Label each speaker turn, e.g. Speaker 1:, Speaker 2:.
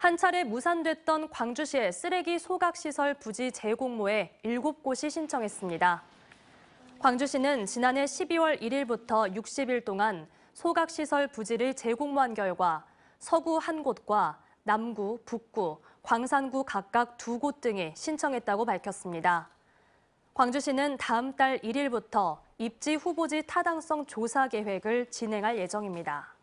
Speaker 1: 한 차례 무산됐던 광주시의 쓰레기 소각시설 부지 재공모에 7곳이 신청했습니다. 광주시는 지난해 12월 1일부터 60일 동안 소각시설 부지를 재공모한 결과 서구 한 곳과 남구, 북구, 광산구 각각 두 곳 등이 신청했다고 밝혔습니다. 광주시는 다음 달 1일부터 입지 후보지 타당성 조사 계획을 진행할 예정입니다.